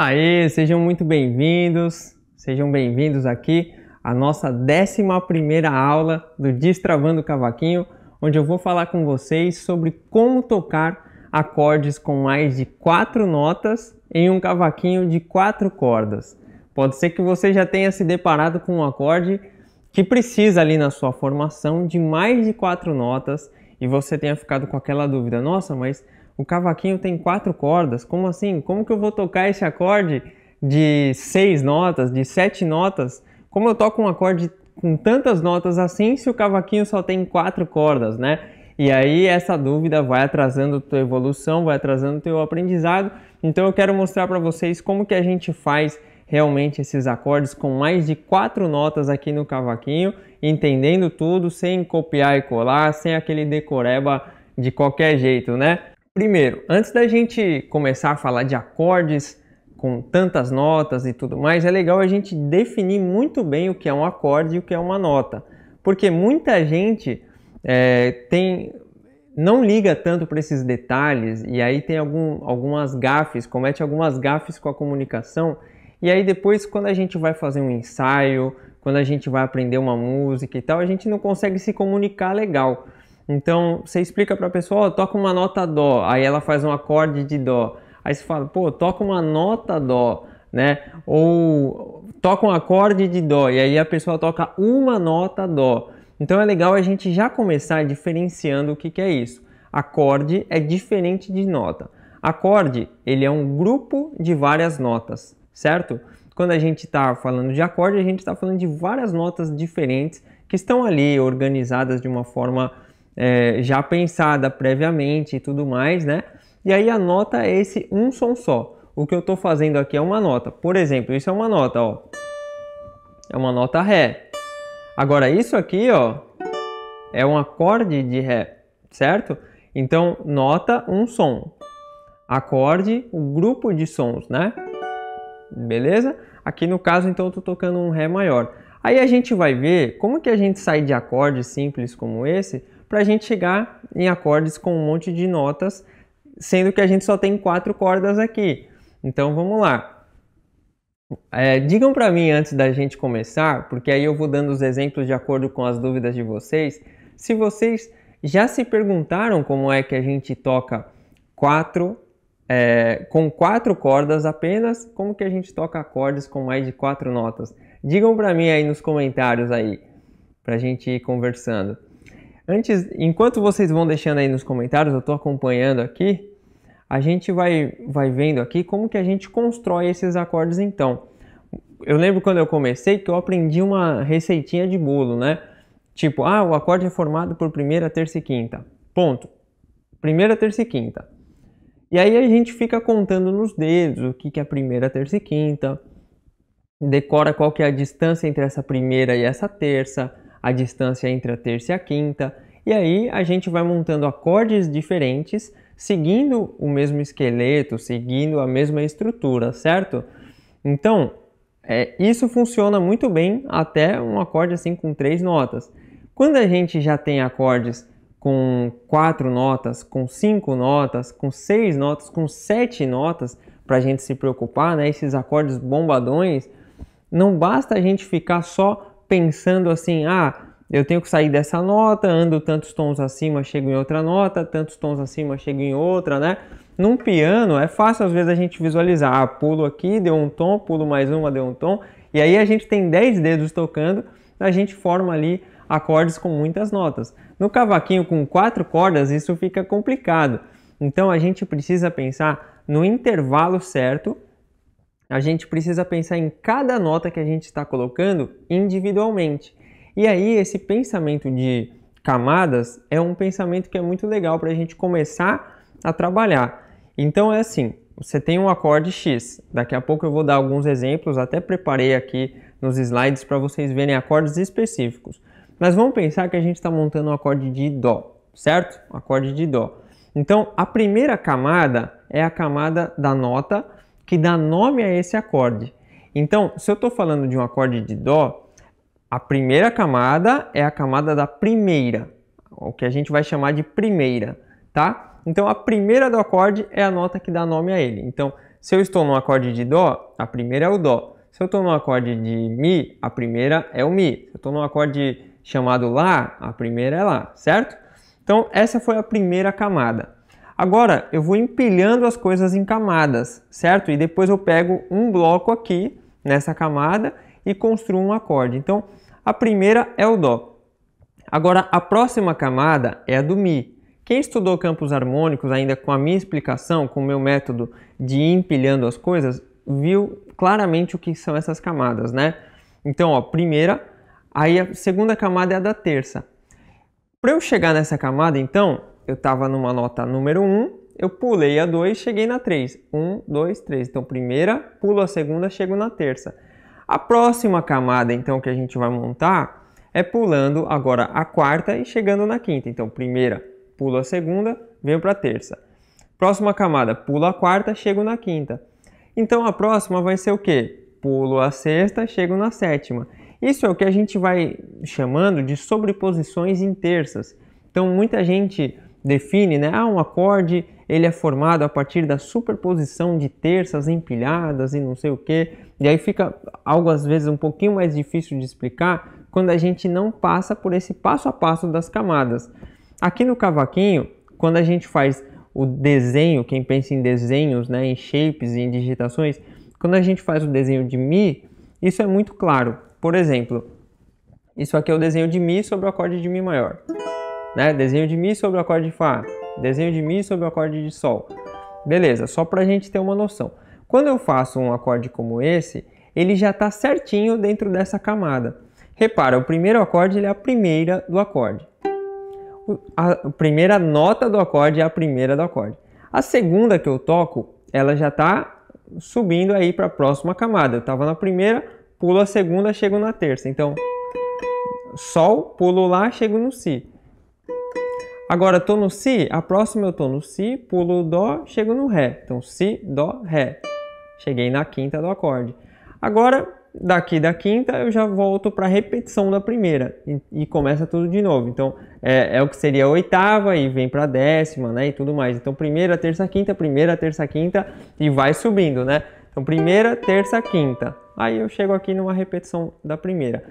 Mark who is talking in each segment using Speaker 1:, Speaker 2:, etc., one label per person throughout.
Speaker 1: Aê, sejam muito bem-vindos, sejam bem-vindos aqui à nossa 11 aula do Destravando o Cavaquinho, onde eu vou falar com vocês sobre como tocar acordes com mais de quatro notas em um cavaquinho de quatro cordas. Pode ser que você já tenha se deparado com um acorde que precisa ali na sua formação de mais de quatro notas e você tenha ficado com aquela dúvida: nossa, mas o cavaquinho tem quatro cordas, como assim? Como que eu vou tocar esse acorde de seis notas, de sete notas? Como eu toco um acorde com tantas notas assim se o cavaquinho só tem quatro cordas, né? E aí essa dúvida vai atrasando tua evolução, vai atrasando teu aprendizado. Então eu quero mostrar para vocês como que a gente faz realmente esses acordes com mais de quatro notas aqui no cavaquinho, entendendo tudo sem copiar e colar, sem aquele decoreba de qualquer jeito, né? Primeiro, antes da gente começar a falar de acordes com tantas notas e tudo mais, é legal a gente definir muito bem o que é um acorde e o que é uma nota, porque muita gente é, tem não liga tanto para esses detalhes e aí tem algum, algumas gafes, comete algumas gafes com a comunicação e aí depois quando a gente vai fazer um ensaio, quando a gente vai aprender uma música e tal, a gente não consegue se comunicar legal então você explica para a pessoa, oh, toca uma nota dó, aí ela faz um acorde de dó. Aí você fala, pô, toca uma nota dó, né? Ou toca um acorde de dó, e aí a pessoa toca uma nota dó. Então é legal a gente já começar diferenciando o que, que é isso. Acorde é diferente de nota. Acorde, ele é um grupo de várias notas, certo? Quando a gente está falando de acorde, a gente está falando de várias notas diferentes que estão ali organizadas de uma forma é, já pensada previamente e tudo mais, né? E aí a nota é esse um som só. O que eu estou fazendo aqui é uma nota. Por exemplo, isso é uma nota, ó. É uma nota Ré. Agora isso aqui, ó, é um acorde de Ré, certo? Então, nota, um som. Acorde, o um grupo de sons, né? Beleza? Aqui no caso, então, eu tô tocando um Ré maior. Aí a gente vai ver como que a gente sai de acordes simples como esse para a gente chegar em acordes com um monte de notas, sendo que a gente só tem quatro cordas aqui. Então vamos lá. É, digam para mim antes da gente começar, porque aí eu vou dando os exemplos de acordo com as dúvidas de vocês. Se vocês já se perguntaram como é que a gente toca quatro é, com quatro cordas apenas, como que a gente toca acordes com mais de quatro notas? Digam para mim aí nos comentários aí, para a gente ir conversando. Antes, enquanto vocês vão deixando aí nos comentários, eu estou acompanhando aqui, a gente vai, vai vendo aqui como que a gente constrói esses acordes então. Eu lembro quando eu comecei que eu aprendi uma receitinha de bolo, né? Tipo, ah, o acorde é formado por primeira, terça e quinta. Ponto. Primeira, terça e quinta. E aí a gente fica contando nos dedos o que, que é primeira, terça e quinta, decora qual que é a distância entre essa primeira e essa terça, a distância entre a terça e a quinta, e aí a gente vai montando acordes diferentes, seguindo o mesmo esqueleto, seguindo a mesma estrutura, certo? Então, é, isso funciona muito bem até um acorde assim com três notas. Quando a gente já tem acordes com quatro notas, com cinco notas, com seis notas, com sete notas, para a gente se preocupar, né? Esses acordes bombadões, não basta a gente ficar só pensando assim, ah, eu tenho que sair dessa nota, ando tantos tons acima, chego em outra nota, tantos tons acima, chego em outra, né? Num piano é fácil às vezes a gente visualizar, ah, pulo aqui, deu um tom, pulo mais uma, deu um tom, e aí a gente tem 10 dedos tocando, a gente forma ali acordes com muitas notas. No cavaquinho com quatro cordas isso fica complicado. Então a gente precisa pensar no intervalo certo a gente precisa pensar em cada nota que a gente está colocando individualmente. E aí, esse pensamento de camadas é um pensamento que é muito legal para a gente começar a trabalhar. Então, é assim: você tem um acorde X. Daqui a pouco eu vou dar alguns exemplos, até preparei aqui nos slides para vocês verem acordes específicos. Mas vamos pensar que a gente está montando um acorde de Dó, certo? Um acorde de Dó. Então, a primeira camada é a camada da nota que dá nome a esse acorde. Então, se eu estou falando de um acorde de Dó, a primeira camada é a camada da primeira, o que a gente vai chamar de primeira, tá? Então, a primeira do acorde é a nota que dá nome a ele. Então, se eu estou num acorde de Dó, a primeira é o Dó. Se eu estou num acorde de Mi, a primeira é o Mi. Se eu estou num acorde chamado Lá, a primeira é Lá, certo? Então, essa foi a primeira camada. Agora eu vou empilhando as coisas em camadas, certo? E depois eu pego um bloco aqui nessa camada e construo um acorde. Então a primeira é o Dó. Agora a próxima camada é a do Mi. Quem estudou campos harmônicos ainda com a minha explicação, com o meu método de empilhando as coisas, viu claramente o que são essas camadas, né? Então, ó, primeira, aí a segunda camada é a da terça. Para eu chegar nessa camada, então, eu estava numa nota número 1, eu pulei a 2, cheguei na 3. 1, 2, 3. Então, primeira, pulo a segunda, chego na terça. A próxima camada, então, que a gente vai montar é pulando agora a quarta e chegando na quinta. Então, primeira, pulo a segunda, venho para a terça. Próxima camada, pulo a quarta, chego na quinta. Então, a próxima vai ser o quê? Pulo a sexta, chego na sétima. Isso é o que a gente vai chamando de sobreposições em terças. Então, muita gente define, né? Ah, um acorde ele é formado a partir da superposição de terças empilhadas e não sei o que. E aí fica algo às vezes um pouquinho mais difícil de explicar quando a gente não passa por esse passo a passo das camadas. Aqui no cavaquinho, quando a gente faz o desenho, quem pensa em desenhos, né, em shapes e em digitações, quando a gente faz o desenho de Mi, isso é muito claro. Por exemplo, isso aqui é o desenho de Mi sobre o acorde de Mi maior. Né? Desenho de Mi sobre o acorde de Fá, desenho de Mi sobre o acorde de Sol. Beleza, só para a gente ter uma noção. Quando eu faço um acorde como esse, ele já está certinho dentro dessa camada. Repara, o primeiro acorde ele é a primeira do acorde. A primeira nota do acorde é a primeira do acorde. A segunda que eu toco, ela já está subindo aí para a próxima camada. Eu estava na primeira, pulo a segunda, chego na terça. Então, Sol, pulo lá, chego no Si. Agora, tô no Si, a próxima eu tô no Si, pulo o Dó, chego no Ré. Então, Si, Dó, Ré. Cheguei na quinta do acorde. Agora, daqui da quinta, eu já volto para a repetição da primeira e, e, começa tudo de novo. Então, é, é o que seria a oitava e vem para a décima, né, e tudo mais. Então, primeira, terça, quinta, primeira, terça, quinta e vai subindo, né? Então, primeira, terça, quinta. Aí eu chego aqui numa repetição da primeira.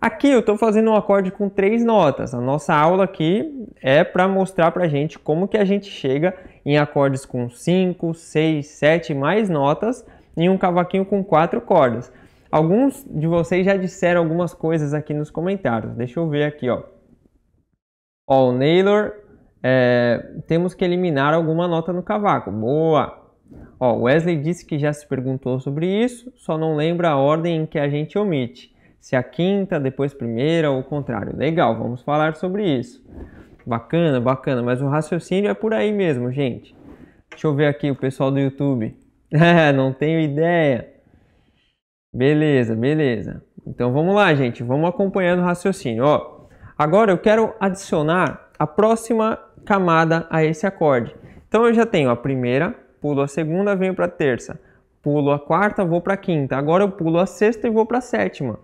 Speaker 1: Aqui eu estou fazendo um acorde com três notas. A nossa aula aqui é para mostrar para a gente como que a gente chega em acordes com 5, 6, 7 mais notas em um cavaquinho com quatro cordas. Alguns de vocês já disseram algumas coisas aqui nos comentários. Deixa eu ver aqui, ó. Ó, o Naylor, é, temos que eliminar alguma nota no cavaco. Boa! Ó, Wesley disse que já se perguntou sobre isso, só não lembra a ordem em que a gente omite se a quinta, depois primeira ou o contrário. Legal, vamos falar sobre isso. Bacana, bacana, mas o raciocínio é por aí mesmo, gente. Deixa eu ver aqui o pessoal do YouTube. É, não tenho ideia. Beleza, beleza. Então vamos lá, gente, vamos acompanhando o raciocínio. Ó, agora eu quero adicionar a próxima camada a esse acorde. Então eu já tenho a primeira, pulo a segunda, venho para a terça pulo a quarta, vou para a quinta. Agora eu pulo a sexta e vou para a sétima.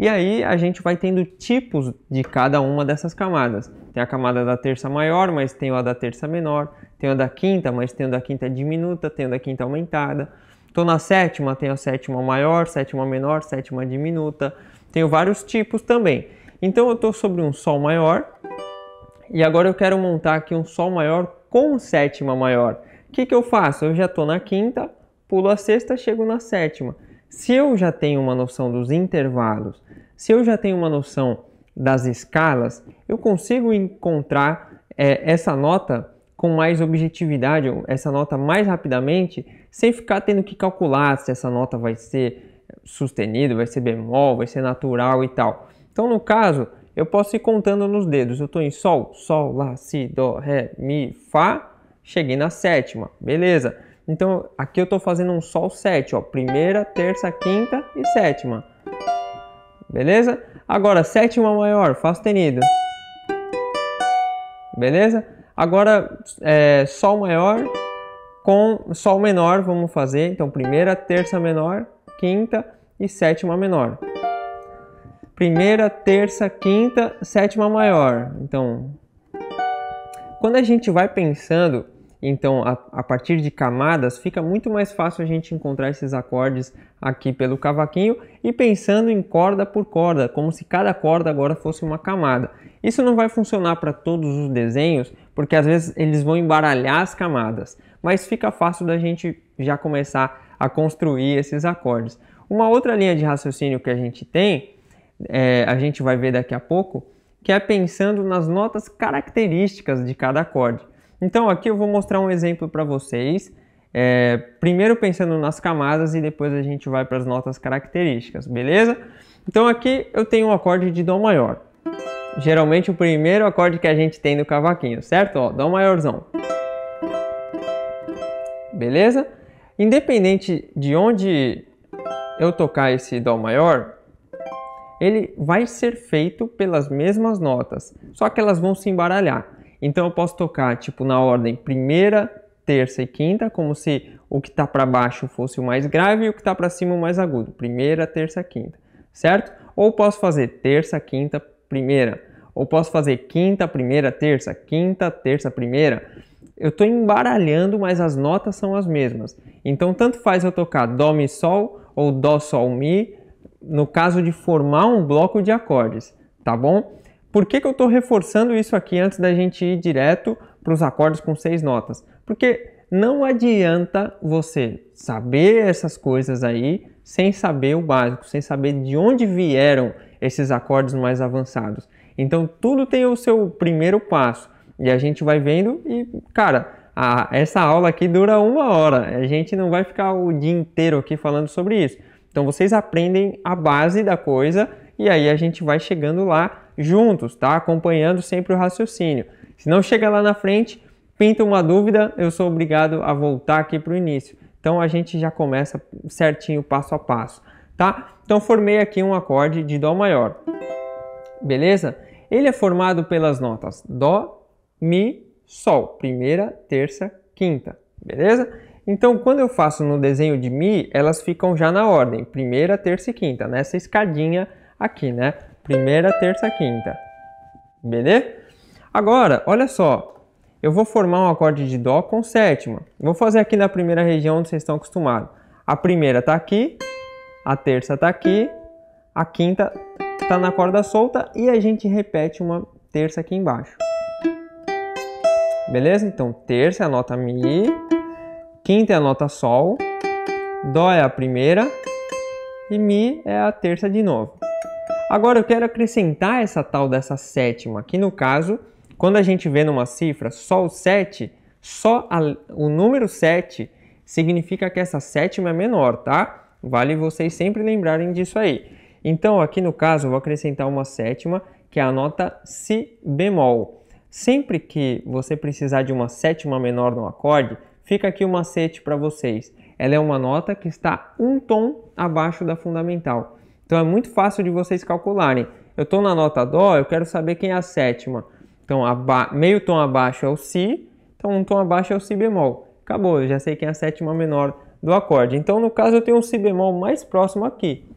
Speaker 1: E aí a gente vai tendo tipos de cada uma dessas camadas. Tem a camada da terça maior, mas tem a da terça menor. Tem a da quinta, mas tem a da quinta diminuta, tem a da quinta aumentada. Estou na sétima tenho a sétima maior, sétima menor, sétima diminuta. Tenho vários tipos também. Então eu estou sobre um Sol maior e agora eu quero montar aqui um Sol maior com sétima maior. O que, que eu faço? Eu já estou na quinta, pulo a sexta, chego na sétima. Se eu já tenho uma noção dos intervalos, se eu já tenho uma noção das escalas, eu consigo encontrar é, essa nota com mais objetividade, essa nota mais rapidamente, sem ficar tendo que calcular se essa nota vai ser sustenido, vai ser bemol, vai ser natural e tal. Então, no caso, eu posso ir contando nos dedos. Eu estou em Sol, Sol, Lá, Si, Dó, Ré, Mi, Fá. Cheguei na sétima, beleza. Então aqui eu estou fazendo um sol 7, ó, primeira, terça, quinta e sétima. Beleza? Agora, sétima maior, Fá sustenido. Beleza? Agora, é, Sol maior com Sol menor, vamos fazer. Então, primeira, terça menor, quinta e sétima menor. Primeira, terça, quinta, sétima maior. Então, quando a gente vai pensando então, a, a, partir de camadas, fica muito mais fácil a gente encontrar esses acordes aqui pelo cavaquinho e pensando em corda por corda, como se cada corda agora fosse uma camada. Isso não vai funcionar para todos os desenhos, porque às vezes eles vão embaralhar as camadas, mas fica fácil da gente já começar a construir esses acordes. Uma outra linha de raciocínio que a gente tem, é, a gente vai ver daqui a pouco, que é pensando nas notas características de cada acorde. Então aqui eu vou mostrar um exemplo para vocês. É, primeiro pensando nas camadas e depois a gente vai para as notas características, beleza? Então aqui eu tenho um acorde de Dó maior. Geralmente o primeiro acorde que a gente tem no cavaquinho, certo? Ó, Dó maiorzão. Beleza? Independente de onde eu tocar esse Dó maior, ele vai ser feito pelas mesmas notas, só que elas vão se embaralhar. Então eu posso tocar tipo na ordem primeira, terça e quinta, como se o que está para baixo fosse o mais grave e o que está para cima o mais agudo. Primeira, terça, quinta, certo? Ou posso fazer terça, quinta, primeira. Ou posso fazer quinta, primeira, terça, quinta, terça, primeira. Eu estou embaralhando, mas as notas são as mesmas. Então, tanto faz eu tocar Dó, Mi, Sol ou Dó, Sol, Mi, no caso de formar um bloco de acordes, tá bom? Por que, que eu estou reforçando isso aqui antes da gente ir direto para os acordes com seis notas? Porque não adianta você saber essas coisas aí sem saber o básico, sem saber de onde vieram esses acordes mais avançados. Então tudo tem o seu primeiro passo e a gente vai vendo e cara, a, essa aula aqui dura uma hora. A gente não vai ficar o dia inteiro aqui falando sobre isso. Então vocês aprendem a base da coisa e aí a gente vai chegando lá juntos, tá? Acompanhando sempre o raciocínio. Se não chega lá na frente, pinta uma dúvida, eu sou obrigado a voltar aqui para o início. Então a gente já começa certinho, passo a passo, tá? Então formei aqui um acorde de Dó maior, beleza? Ele é formado pelas notas Dó, Mi, Sol, primeira, terça, quinta, beleza? Então, quando eu faço no desenho de Mi, elas ficam já na ordem, primeira, terça e quinta, nessa escadinha aqui, né? Primeira, terça, quinta. Beleza? Agora, olha só. Eu vou formar um acorde de Dó com sétima. Vou fazer aqui na primeira região onde vocês estão acostumados. A primeira está aqui, a terça está aqui, a quinta está na corda solta e a gente repete uma terça aqui embaixo. Beleza? Então, terça é a nota Mi, quinta é a nota Sol, Dó é a primeira e Mi é a terça de novo. Agora eu quero acrescentar essa tal dessa sétima, Aqui no caso, quando a gente vê numa cifra só o 7, só a, o número 7 significa que essa sétima é menor, tá? Vale vocês sempre lembrarem disso aí. Então, aqui no caso, eu vou acrescentar uma sétima, que é a nota Si bemol. Sempre que você precisar de uma sétima menor no acorde, fica aqui o um macete para vocês. Ela é uma nota que está um tom abaixo da fundamental. Então é muito fácil de vocês calcularem. Eu estou na nota Dó, eu quero saber quem é a sétima. Então meio tom abaixo é o Si, então um tom abaixo é o Si bemol. Acabou, eu já sei quem é a sétima menor do acorde. Então no caso eu tenho um Si bemol mais próximo aqui.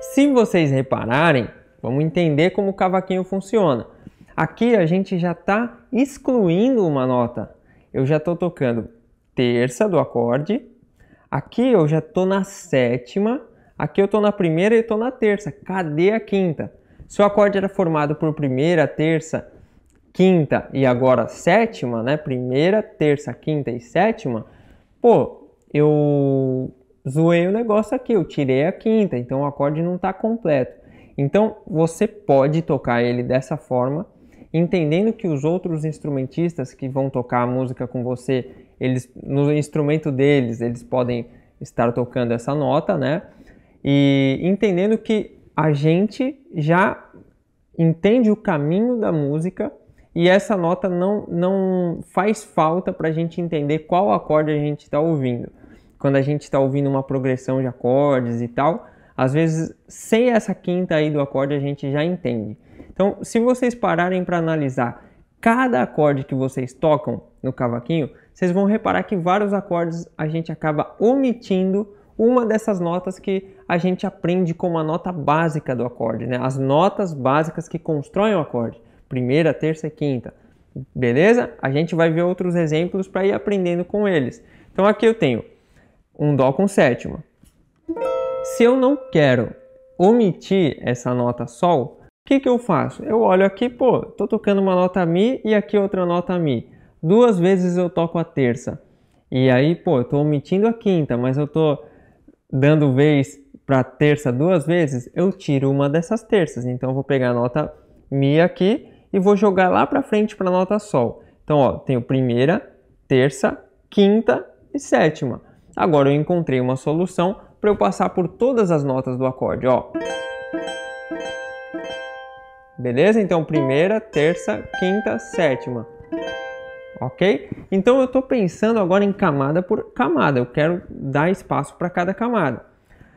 Speaker 1: Se vocês repararem, vamos entender como o cavaquinho funciona. Aqui a gente já está excluindo uma nota. Eu já estou tocando terça do acorde. Aqui eu já estou na sétima Aqui eu estou na primeira e estou na terça. Cadê a quinta? Se o acorde era formado por primeira, terça, quinta e agora sétima, né? Primeira, terça, quinta e sétima. Pô, eu zoei o negócio aqui, eu tirei a quinta, então o acorde não está completo. Então você pode tocar ele dessa forma, entendendo que os outros instrumentistas que vão tocar a música com você, eles no instrumento deles, eles podem estar tocando essa nota, né? e entendendo que a gente já entende o caminho da música e essa nota não, não faz falta para a gente entender qual acorde a gente está ouvindo. Quando a gente está ouvindo uma progressão de acordes e tal, às vezes sem essa quinta aí do acorde a gente já entende. Então, se vocês pararem para analisar cada acorde que vocês tocam no cavaquinho, vocês vão reparar que vários acordes a gente acaba omitindo uma dessas notas que a gente aprende como a nota básica do acorde, né? As notas básicas que constroem o acorde, primeira, terça e quinta. Beleza? A gente vai ver outros exemplos para ir aprendendo com eles. Então aqui eu tenho um dó com sétima. Se eu não quero omitir essa nota sol, o que, que eu faço? Eu olho aqui, pô, tô tocando uma nota mi e aqui outra nota mi. Duas vezes eu toco a terça. E aí, pô, eu tô omitindo a quinta, mas eu tô dando vez para terça duas vezes, eu tiro uma dessas terças. Então eu vou pegar a nota Mi aqui e vou jogar lá para frente para a nota Sol. Então, ó, tenho primeira, terça, quinta e sétima. Agora eu encontrei uma solução para eu passar por todas as notas do acorde, ó. Beleza? Então, primeira, terça, quinta, sétima ok? Então eu estou pensando agora em camada por camada, eu quero dar espaço para cada camada.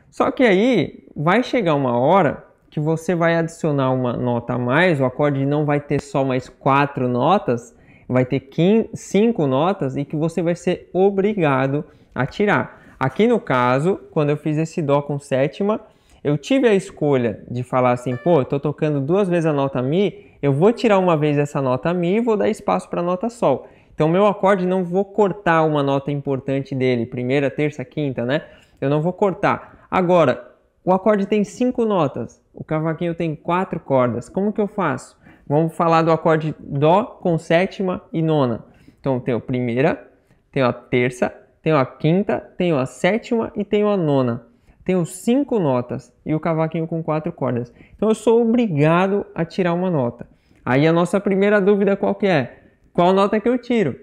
Speaker 1: Só que aí vai chegar uma hora que você vai adicionar uma nota a mais, o acorde não vai ter só mais quatro notas, vai ter cinco notas e que você vai ser obrigado a tirar. Aqui no caso, quando eu fiz esse Dó com sétima, eu tive a escolha de falar assim, pô, eu tocando duas vezes a nota Mi, eu vou tirar uma vez essa nota Mi e vou dar espaço para a nota Sol. Então, meu acorde não vou cortar uma nota importante dele, primeira, terça, quinta, né? Eu não vou cortar. Agora, o acorde tem cinco notas, o cavaquinho tem quatro cordas. Como que eu faço? Vamos falar do acorde Dó com sétima e nona. Então, tenho a primeira, tenho a terça, tenho a quinta, tenho a sétima e tenho a nona. Tenho cinco notas e o cavaquinho com quatro cordas. Então, eu sou obrigado a tirar uma nota. Aí a nossa primeira dúvida qual que é? qual nota que eu tiro,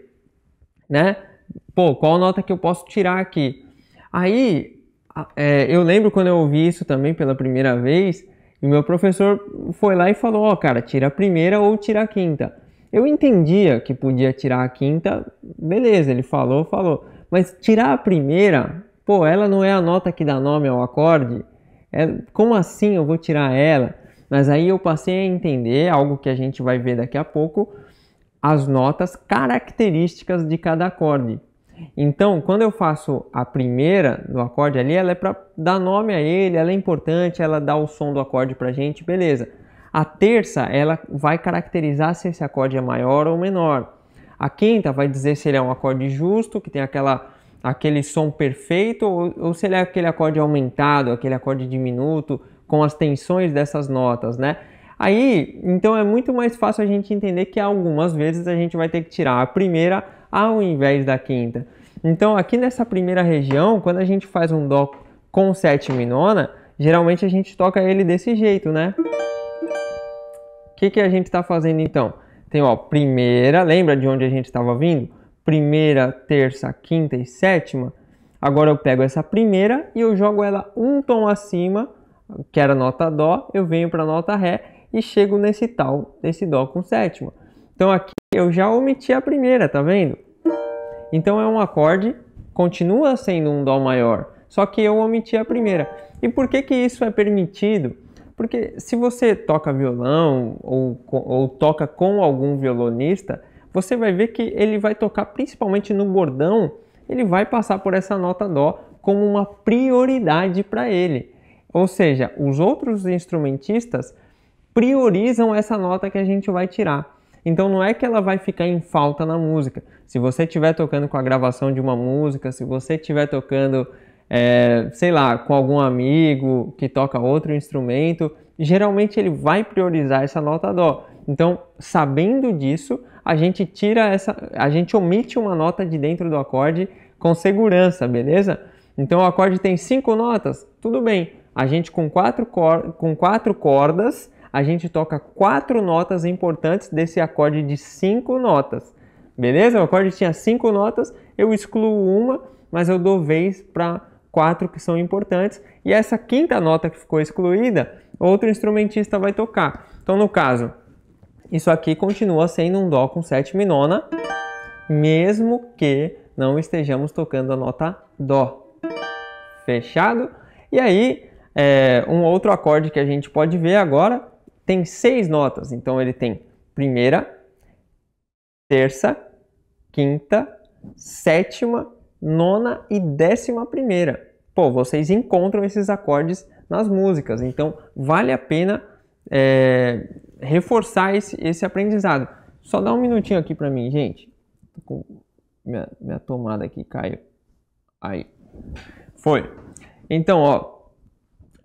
Speaker 1: né? Pô, qual nota que eu posso tirar aqui? Aí, é, eu lembro quando eu ouvi isso também pela primeira vez, e meu professor foi lá e falou, ó, oh, cara, tira a primeira ou tira a quinta. Eu entendia que podia tirar a quinta, beleza, ele falou, falou. Mas tirar a primeira, pô, ela não é a nota que dá nome ao acorde? É, como assim eu vou tirar ela? Mas aí eu passei a entender algo que a gente vai ver daqui a pouco, as notas características de cada acorde. Então, quando eu faço a primeira do acorde ali, ela é para dar nome a ele, ela é importante, ela dá o som do acorde para gente, beleza. A terça, ela vai caracterizar se esse acorde é maior ou menor. A quinta vai dizer se ele é um acorde justo, que tem aquela, aquele som perfeito, ou, ou se ele é aquele acorde aumentado, aquele acorde diminuto, com as tensões dessas notas, né? Aí, então é muito mais fácil a gente entender que algumas vezes a gente vai ter que tirar a primeira ao invés da quinta. Então, aqui nessa primeira região, quando a gente faz um dó com sétima e nona, geralmente a gente toca ele desse jeito, né? O que, que a gente está fazendo então? Tem ó, primeira, lembra de onde a gente estava vindo? Primeira, terça, quinta e sétima. Agora eu pego essa primeira e eu jogo ela um tom acima, que era nota dó, eu venho para nota ré e chego nesse tal, nesse dó com sétima. Então aqui eu já omiti a primeira, tá vendo? Então é um acorde, continua sendo um dó maior, só que eu omiti a primeira. E por que que isso é permitido? Porque se você toca violão ou, ou toca com algum violonista, você vai ver que ele vai tocar principalmente no bordão, ele vai passar por essa nota dó como uma prioridade para ele. Ou seja, os outros instrumentistas priorizam essa nota que a gente vai tirar. Então não é que ela vai ficar em falta na música. Se você estiver tocando com a gravação de uma música, se você estiver tocando, é, sei lá, com algum amigo que toca outro instrumento, geralmente ele vai priorizar essa nota dó. Então, sabendo disso, a gente tira essa, a gente omite uma nota de dentro do acorde com segurança, beleza? Então o acorde tem cinco notas, tudo bem. A gente com quatro, com quatro cordas a gente toca quatro notas importantes desse acorde de cinco notas. Beleza? O acorde tinha cinco notas, eu excluo uma, mas eu dou vez para quatro que são importantes. E essa quinta nota que ficou excluída, outro instrumentista vai tocar. Então, no caso, isso aqui continua sendo um Dó com sétima e nona, mesmo que não estejamos tocando a nota Dó. Fechado? E aí, é, um outro acorde que a gente pode ver agora tem seis notas. Então ele tem primeira, terça, quinta, sétima, nona e décima primeira. Pô, vocês encontram esses acordes nas músicas, então vale a pena é, reforçar esse, esse aprendizado. Só dá um minutinho aqui para mim, gente. Tô com minha, minha tomada aqui caiu. Aí. Foi. Então, ó,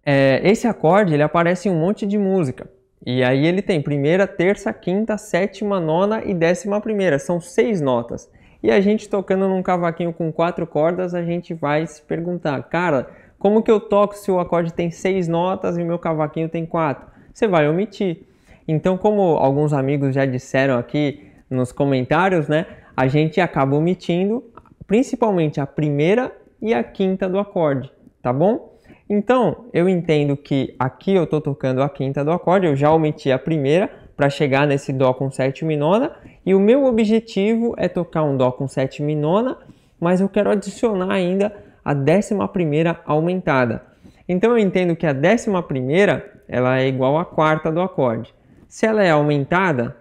Speaker 1: é, esse acorde ele aparece em um monte de música. E aí ele tem primeira, terça, quinta, sétima, nona e décima primeira. São seis notas. E a gente tocando num cavaquinho com quatro cordas, a gente vai se perguntar, cara, como que eu toco se o acorde tem seis notas e meu cavaquinho tem quatro? Você vai omitir. Então, como alguns amigos já disseram aqui nos comentários, né? A gente acaba omitindo principalmente a primeira e a quinta do acorde, tá bom? Então, eu entendo que aqui eu estou tocando a quinta do acorde, eu já omiti a primeira para chegar nesse Dó com sétima e nona, e o meu objetivo é tocar um Dó com sétima e nona, mas eu quero adicionar ainda a décima primeira aumentada. Então eu entendo que a décima primeira ela é igual à quarta do acorde. Se ela é aumentada,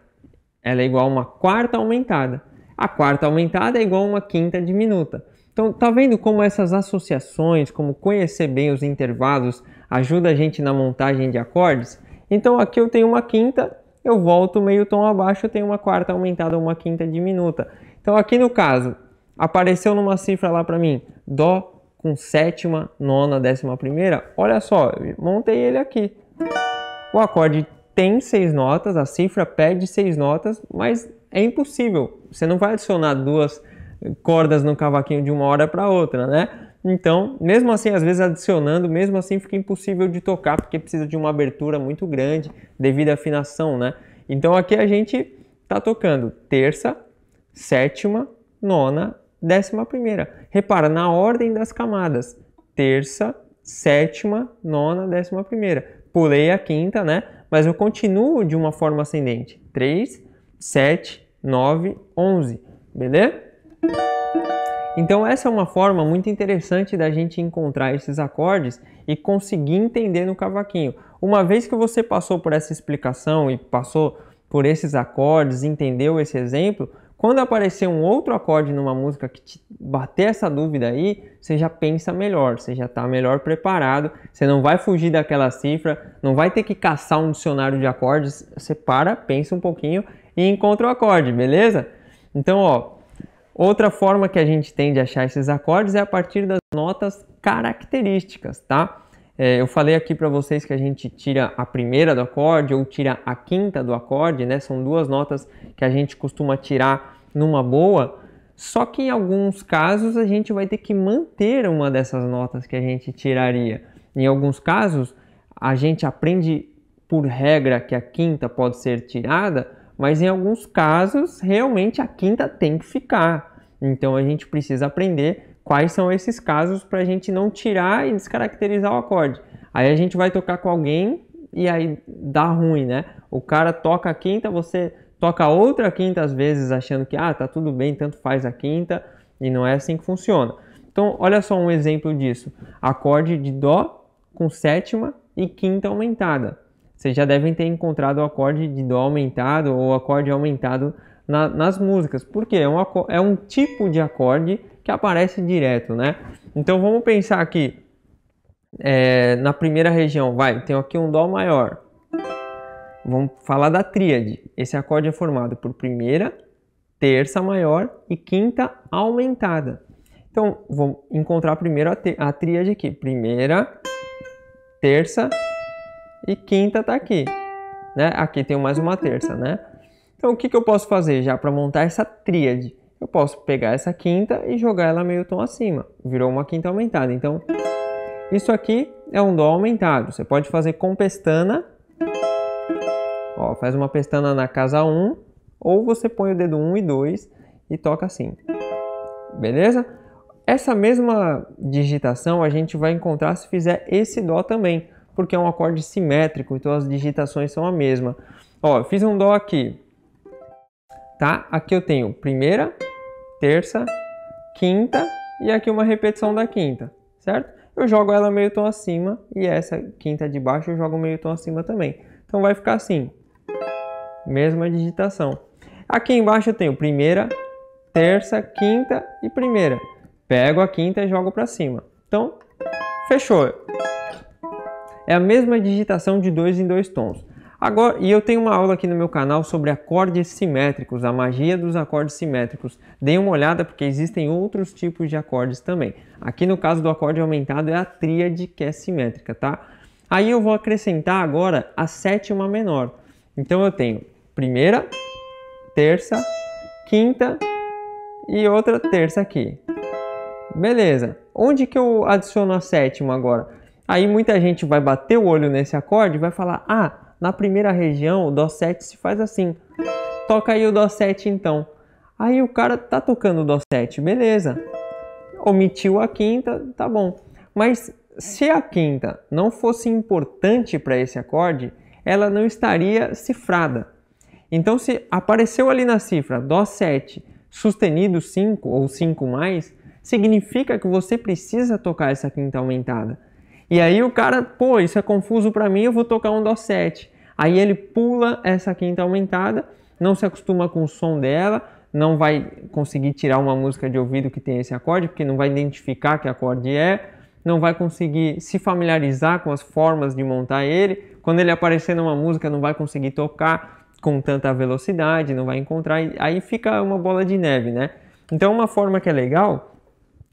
Speaker 1: ela é igual a uma quarta aumentada. A quarta aumentada é igual a uma quinta diminuta. Então, tá vendo como essas associações, como conhecer bem os intervalos, ajuda a gente na montagem de acordes? Então, aqui eu tenho uma quinta, eu volto meio tom abaixo, eu tenho uma quarta aumentada, uma quinta diminuta. Então, aqui no caso, apareceu numa cifra lá para mim, dó com sétima, nona, décima primeira. Olha só, montei ele aqui. O acorde tem seis notas, a cifra pede seis notas, mas é impossível. Você não vai adicionar duas cordas no cavaquinho de uma hora para outra, né? Então, mesmo assim, às vezes adicionando, mesmo assim fica impossível de tocar porque precisa de uma abertura muito grande devido à afinação, né? Então aqui a gente tá tocando terça, sétima, nona, décima primeira. Repara na ordem das camadas: terça, sétima, nona, décima primeira. Pulei a quinta, né? Mas eu continuo de uma forma ascendente: 3, 7, 9, 11. Beleza? Então essa é uma forma muito interessante da gente encontrar esses acordes e conseguir entender no cavaquinho. Uma vez que você passou por essa explicação e passou por esses acordes, entendeu esse exemplo, quando aparecer um outro acorde numa música que te bater essa dúvida aí, você já pensa melhor, você já está melhor preparado, você não vai fugir daquela cifra, não vai ter que caçar um dicionário de acordes, você para, pensa um pouquinho e encontra o acorde, beleza? Então, ó, Outra forma que a gente tem de achar esses acordes é a partir das notas características, tá? É, eu falei aqui para vocês que a gente tira a primeira do acorde ou tira a quinta do acorde, né? São duas notas que a gente costuma tirar numa boa, só que em alguns casos a gente vai ter que manter uma dessas notas que a gente tiraria. Em alguns casos, a gente aprende por regra que a quinta pode ser tirada, mas em alguns casos realmente a quinta tem que ficar. Então a gente precisa aprender quais são esses casos para a gente não tirar e descaracterizar o acorde. Aí a gente vai tocar com alguém e aí dá ruim, né? O cara toca a quinta, você toca outra quinta às vezes achando que ah, tá tudo bem, tanto faz a quinta, e não é assim que funciona. Então, olha só um exemplo disso. Acorde de dó com sétima e quinta aumentada. Vocês já devem ter encontrado o acorde de Dó aumentado ou acorde aumentado na, nas músicas, porque é um, é um tipo de acorde que aparece direto, né? Então vamos pensar aqui é, na primeira região, vai, tenho aqui um Dó maior. Vamos falar da tríade. Esse acorde é formado por primeira, terça maior e quinta aumentada. Então, vou encontrar primeiro a, a tríade aqui. Primeira, terça e quinta está aqui. Né? Aqui tem mais uma terça, né? Então o que, que eu posso fazer já para montar essa tríade? Eu posso pegar essa quinta e jogar ela meio tom acima. Virou uma quinta aumentada. Então isso aqui é um dó aumentado. Você pode fazer com pestana. Ó, faz uma pestana na casa 1 ou você põe o dedo 1 e 2 e toca assim. Beleza? Essa mesma digitação a gente vai encontrar se fizer esse dó também porque é um acorde simétrico, então as digitações são a mesma. Ó, fiz um dó aqui, tá? Aqui eu tenho primeira, terça, quinta e aqui uma repetição da quinta, certo? Eu jogo ela meio tom acima e essa quinta de baixo eu jogo meio tom acima também. Então vai ficar assim, mesma digitação. Aqui embaixo eu tenho primeira, terça, quinta e primeira. Pego a quinta e jogo para cima. Então, fechou é a mesma digitação de dois em dois tons. Agora, e eu tenho uma aula aqui no meu canal sobre acordes simétricos, a magia dos acordes simétricos. Dê uma olhada porque existem outros tipos de acordes também. Aqui no caso do acorde aumentado é a tríade que é simétrica, tá? Aí eu vou acrescentar agora a sétima menor. Então eu tenho primeira, terça, quinta e outra terça aqui. Beleza. Onde que eu adiciono a sétima agora? Aí muita gente vai bater o olho nesse acorde e vai falar: ah, na primeira região o Dó 7 se faz assim. Toca aí o Dó 7 então. Aí o cara tá tocando o Dó 7, beleza. Omitiu a quinta, tá bom. Mas se a quinta não fosse importante para esse acorde, ela não estaria cifrada. Então, se apareceu ali na cifra Dó 7 sustenido 5 ou 5 mais, significa que você precisa tocar essa quinta aumentada. E aí o cara, pô, isso é confuso para mim, eu vou tocar um dó 7. Aí ele pula essa quinta aumentada, não se acostuma com o som dela, não vai conseguir tirar uma música de ouvido que tem esse acorde, porque não vai identificar que acorde é, não vai conseguir se familiarizar com as formas de montar ele. Quando ele aparecer numa música, não vai conseguir tocar com tanta velocidade, não vai encontrar, aí fica uma bola de neve, né? Então, uma forma que é legal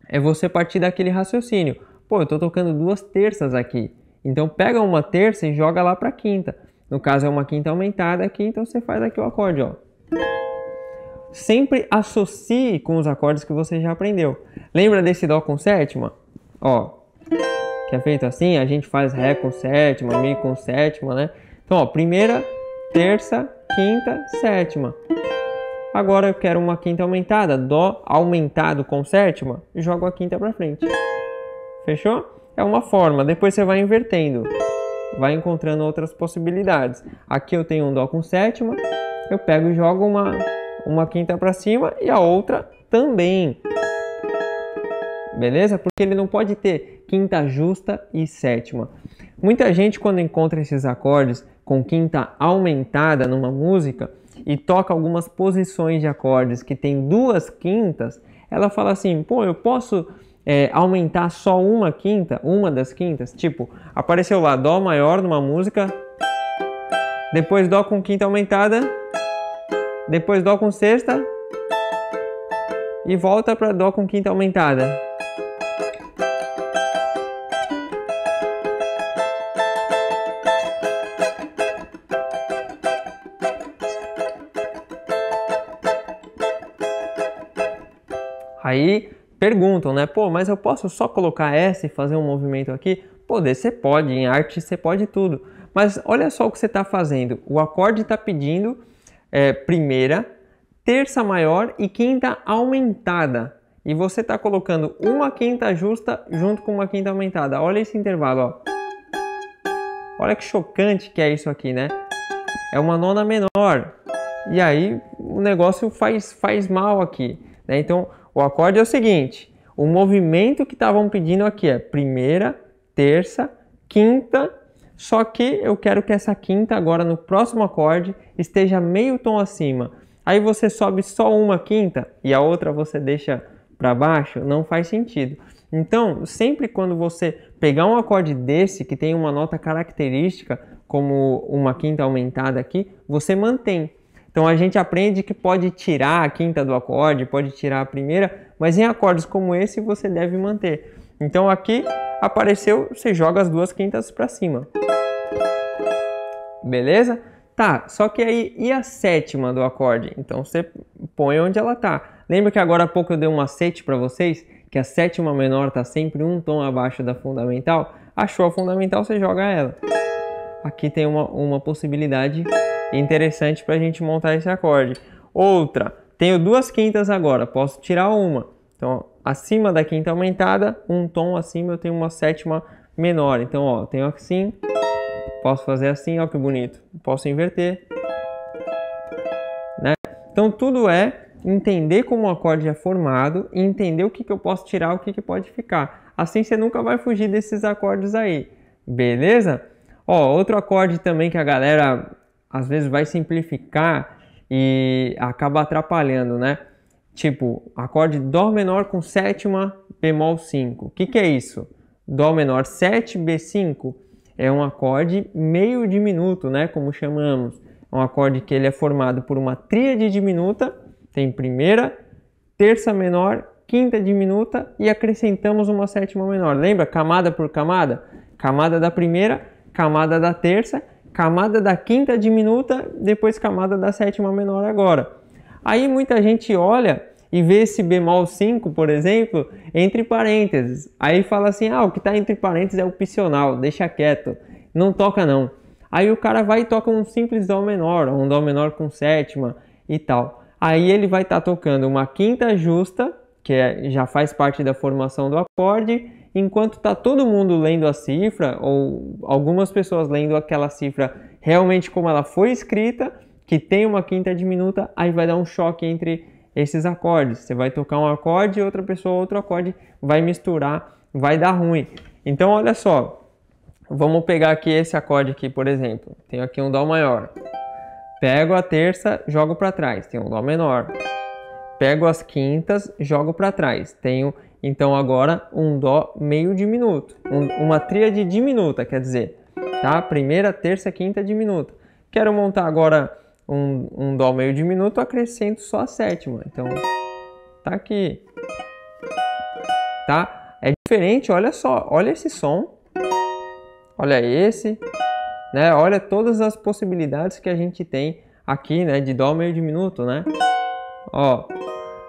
Speaker 1: é você partir daquele raciocínio. Pô, eu estou tocando duas terças aqui. Então pega uma terça e joga lá para quinta. No caso é uma quinta aumentada aqui, então você faz aqui o acorde, ó. Sempre associe com os acordes que você já aprendeu. Lembra desse dó com sétima? Ó, que é feito assim, a gente faz ré com sétima, mi com sétima, né? Então, ó, primeira, terça, quinta, sétima. Agora eu quero uma quinta aumentada, dó aumentado com sétima, jogo a quinta para frente. Fechou? É uma forma. Depois você vai invertendo. Vai encontrando outras possibilidades. Aqui eu tenho um Dó com sétima. Eu pego e jogo uma, uma quinta para cima e a outra também. Beleza? Porque ele não pode ter quinta justa e sétima. Muita gente quando encontra esses acordes com quinta aumentada numa música e toca algumas posições de acordes que tem duas quintas, ela fala assim, pô, eu posso é, aumentar só uma quinta, uma das quintas, tipo, apareceu lá Dó maior numa música, depois Dó com quinta aumentada, depois Dó com sexta e volta para Dó com quinta aumentada. Aí perguntam, né? Pô, mas eu posso só colocar essa e fazer um movimento aqui? Pô, você pode, em arte você pode tudo. Mas olha só o que você está fazendo. O acorde está pedindo é, primeira, terça maior e quinta aumentada. E você está colocando uma quinta justa junto com uma quinta aumentada. Olha esse intervalo, ó. Olha que chocante que é isso aqui, né? É uma nona menor. E aí o negócio faz, faz mal aqui. Né? Então o acorde é o seguinte: o movimento que estavam pedindo aqui é primeira, terça, quinta, só que eu quero que essa quinta agora no próximo acorde esteja meio tom acima. Aí você sobe só uma quinta e a outra você deixa para baixo, não faz sentido. Então, sempre quando você pegar um acorde desse que tem uma nota característica, como uma quinta aumentada aqui, você mantém. Então a gente aprende que pode tirar a quinta do acorde, pode tirar a primeira, mas em acordes como esse você deve manter. Então aqui apareceu, você joga as duas quintas para cima. Beleza? Tá, só que aí e a sétima do acorde? Então você põe onde ela tá. Lembra que agora há pouco eu dei um macete para vocês? Que a sétima menor tá sempre um tom abaixo da fundamental? Achou a fundamental, você joga ela. Aqui tem uma, uma possibilidade interessante para a gente montar esse acorde. Outra, tenho duas quintas agora, posso tirar uma. Então, ó, acima da quinta aumentada, um tom acima eu tenho uma sétima menor. Então, ó, tenho assim, posso fazer assim, ó que bonito. Posso inverter. Né? Então, tudo é entender como o acorde é formado e entender o que, que eu posso tirar, o que, que pode ficar. Assim você nunca vai fugir desses acordes aí, beleza? Ó, outro acorde também que a galera às vezes vai simplificar e acaba atrapalhando, né? Tipo, acorde Dó menor com sétima bemol 5. O que, que é isso? Dó menor 7, B5 é um acorde meio diminuto, né? Como chamamos. É um acorde que ele é formado por uma tríade diminuta, tem primeira, terça menor, quinta diminuta e acrescentamos uma sétima menor. Lembra? Camada por camada? Camada da primeira, camada da terça camada da quinta diminuta, depois camada da sétima menor agora. Aí muita gente olha e vê esse bemol 5, por exemplo, entre parênteses. Aí fala assim: ah, o que está entre parênteses é opcional, deixa quieto, não toca não. Aí o cara vai e toca um simples Dó menor, um Dó menor com sétima e tal. Aí ele vai estar tá tocando uma quinta justa, que é, já faz parte da formação do acorde, enquanto está todo mundo lendo a cifra, ou algumas pessoas lendo aquela cifra realmente como ela foi escrita, que tem uma quinta diminuta, aí vai dar um choque entre esses acordes. Você vai tocar um acorde e outra pessoa outro acorde, vai misturar, vai dar ruim. Então olha só, vamos pegar aqui esse acorde aqui, por exemplo. Tenho aqui um dó maior. Pego a terça, jogo para trás. Tenho um dó menor. Pego as quintas, jogo para trás. Tenho então agora um dó meio diminuto, um, uma tríade diminuta, quer dizer, tá? Primeira, terça, quinta diminuta. Quero montar agora um, um dó meio diminuto, acrescento só a sétima. Então tá aqui, tá? É diferente, olha só, olha esse som, olha esse, né? Olha todas as possibilidades que a gente tem aqui, né? De dó meio diminuto, né? Ó,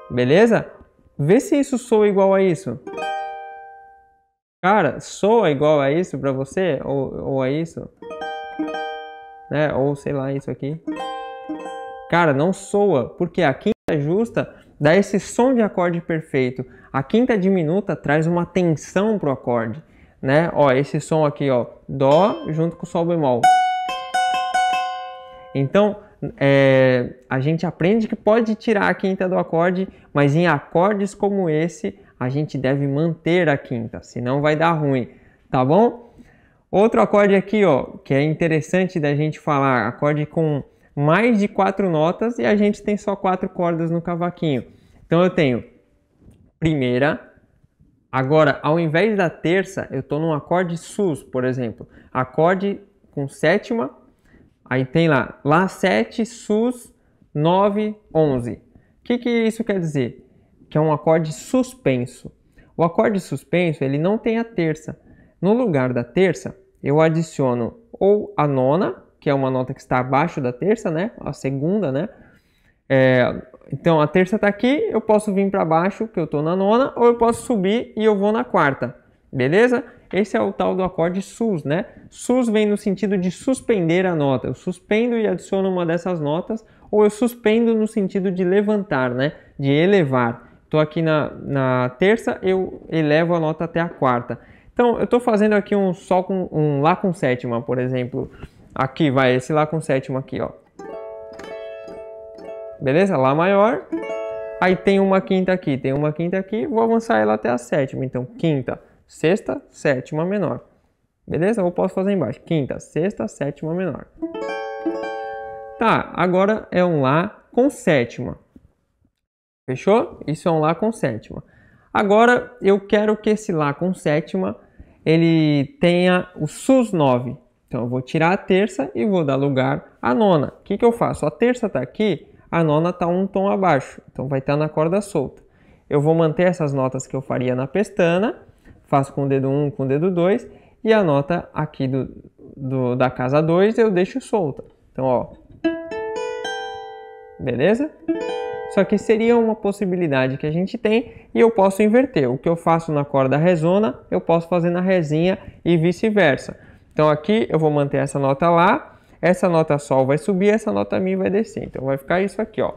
Speaker 1: beleza? Vê se isso soa igual a isso. Cara, soa igual a isso pra você? Ou, ou a isso? Né? Ou sei lá, isso aqui. Cara, não soa, porque a quinta justa dá esse som de acorde perfeito. A quinta diminuta traz uma tensão pro acorde, né? Ó, esse som aqui, ó, dó junto com sol bemol. Então, é, a gente aprende que pode tirar a quinta do acorde, mas em acordes como esse, a gente deve manter a quinta, senão vai dar ruim, tá bom? Outro acorde aqui, ó, que é interessante da gente falar, acorde com mais de quatro notas e a gente tem só quatro cordas no cavaquinho. Então eu tenho primeira, agora ao invés da terça, eu estou num acorde sus, por exemplo, acorde com sétima Aí tem lá, lá 7, sus, 9, 11. O que, que isso quer dizer? Que é um acorde suspenso. O acorde suspenso, ele não tem a terça. No lugar da terça, eu adiciono ou a nona, que é uma nota que está abaixo da terça, né? A segunda, né? É, então a terça está aqui, eu posso vir para baixo, que eu estou na nona, ou eu posso subir e eu vou na quarta, beleza? Esse é o tal do acorde sus, né? Sus vem no sentido de suspender a nota. Eu suspendo e adiciono uma dessas notas, ou eu suspendo no sentido de levantar, né? De elevar. Estou aqui na, na terça, eu elevo a nota até a quarta. Então, eu estou fazendo aqui um sol com um lá com sétima, por exemplo. Aqui vai esse lá com sétima aqui, ó. Beleza? Lá maior. Aí tem uma quinta aqui, tem uma quinta aqui, vou avançar ela até a sétima, então quinta sexta, sétima menor. Beleza? Eu posso fazer embaixo. Quinta, sexta, sétima menor. Tá, agora é um Lá com sétima. Fechou? Isso é um Lá com sétima. Agora eu quero que esse Lá com sétima ele tenha o SUS 9. Então eu vou tirar a terça e vou dar lugar à nona. O que, que eu faço? A terça está aqui, a nona está um tom abaixo. Então vai estar tá na corda solta. Eu vou manter essas notas que eu faria na pestana faço com o dedo 1, um, com o dedo 2, e a nota aqui do, do da casa 2 eu deixo solta. Então, ó. Beleza? Só que seria uma possibilidade que a gente tem e eu posso inverter. O que eu faço na corda resona, eu posso fazer na resinha e vice-versa. Então aqui eu vou manter essa nota lá, essa nota sol vai subir, essa nota mi vai descer. Então vai ficar isso aqui, ó.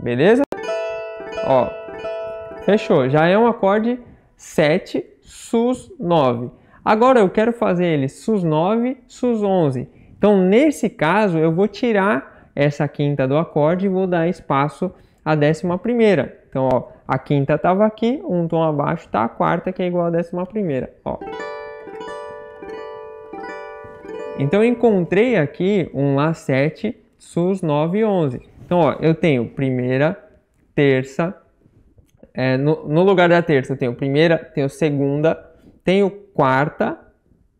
Speaker 1: Beleza? Ó, fechou. Já é um acorde 7, SUS 9. Agora eu quero fazer ele SUS 9, SUS 11. Então, nesse caso, eu vou tirar essa quinta do acorde e vou dar espaço à décima primeira. Então, ó, a quinta estava aqui, um tom abaixo está a quarta, que é igual à décima primeira. Ó. Então, encontrei aqui um Lá7, SUS 9 e 11. Então, ó, eu tenho primeira, terça. É, no, no, lugar da terça tenho primeira, tenho segunda, tenho quarta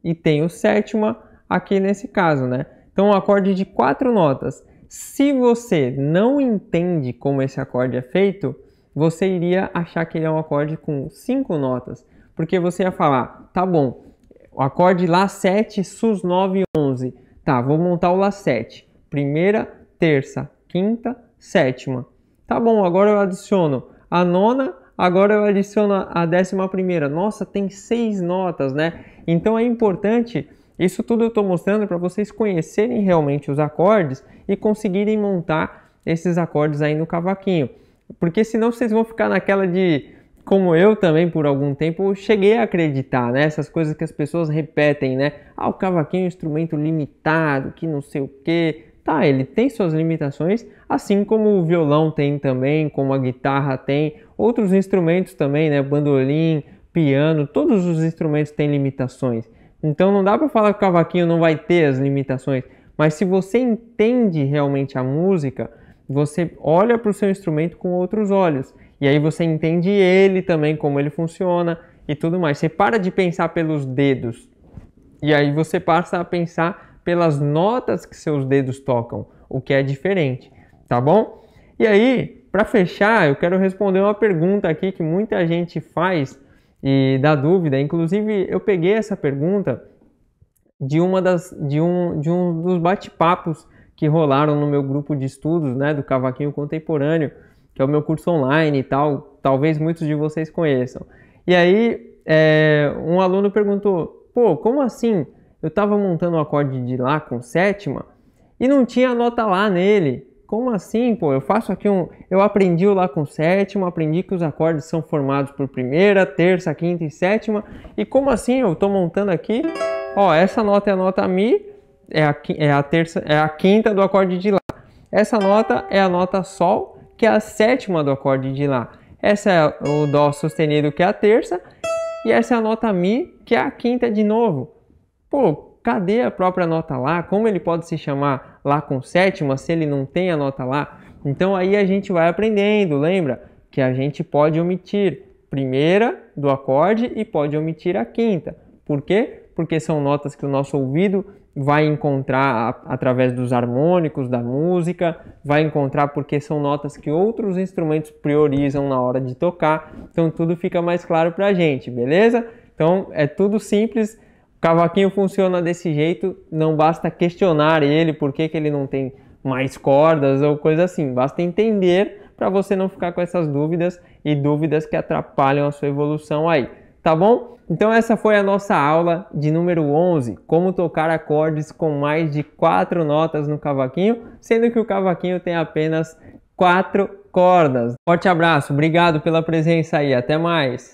Speaker 1: e tenho sétima aqui nesse caso, né? Então, um acorde de quatro notas. Se você não entende como esse acorde é feito, você iria achar que ele é um acorde com cinco notas, porque você ia falar, tá bom, o acorde Lá 7, Sus 9, 11, tá, vou montar o Lá 7, primeira, terça, quinta, sétima. Tá bom, agora eu adiciono a nona, agora eu adiciono a décima primeira. Nossa, tem seis notas, né? Então é importante, isso tudo eu estou mostrando para vocês conhecerem realmente os acordes e conseguirem montar esses acordes aí no cavaquinho. Porque senão vocês vão ficar naquela de, como eu também por algum tempo, cheguei a acreditar, né? Essas coisas que as pessoas repetem, né? Ah, o cavaquinho é um instrumento limitado, que não sei o quê tá, ele tem suas limitações, assim como o violão tem também, como a guitarra tem, outros instrumentos também, né, bandolim, piano, todos os instrumentos têm limitações. Então não dá para falar que o cavaquinho não vai ter as limitações, mas se você entende realmente a música, você olha para o seu instrumento com outros olhos. E aí você entende ele também, como ele funciona e tudo mais. Você para de pensar pelos dedos. E aí você passa a pensar pelas notas que seus dedos tocam, o que é diferente, tá bom? E aí, para fechar, eu quero responder uma pergunta aqui que muita gente faz e dá dúvida. Inclusive, eu peguei essa pergunta de uma das de um de um dos bate-papos que rolaram no meu grupo de estudos, né, do cavaquinho contemporâneo, que é o meu curso online e tal, talvez muitos de vocês conheçam. E aí, é, um aluno perguntou: "Pô, como assim? eu estava montando o um acorde de Lá com sétima e não tinha nota Lá nele. Como assim, pô? Eu faço aqui um. Eu aprendi o Lá com sétima, aprendi que os acordes são formados por primeira, terça, quinta e sétima. E como assim? Eu estou montando aqui. Ó, essa nota é a nota Mi, é a, é a, terça, é a quinta do acorde de Lá. Essa nota é a nota Sol, que é a sétima do acorde de Lá. Essa é o Dó sustenido, que é a terça. E essa é a nota Mi, que é a quinta de novo pô, cadê a própria nota lá? Como ele pode se chamar lá com sétima se ele não tem a nota lá? Então aí a gente vai aprendendo, lembra? Que a gente pode omitir primeira do acorde e pode omitir a quinta. Por quê? Porque são notas que o nosso ouvido vai encontrar através dos harmônicos da música, vai encontrar porque são notas que outros instrumentos priorizam na hora de tocar. Então tudo fica mais claro para a gente, beleza? Então é tudo simples Cavaquinho funciona desse jeito, não basta questionar ele por que, que ele não tem mais cordas ou coisa assim, basta entender para você não ficar com essas dúvidas e dúvidas que atrapalham a sua evolução aí, tá bom? Então essa foi a nossa aula de número 11, como tocar acordes com mais de quatro notas no cavaquinho, sendo que o cavaquinho tem apenas quatro cordas. Forte abraço, obrigado pela presença aí, até mais!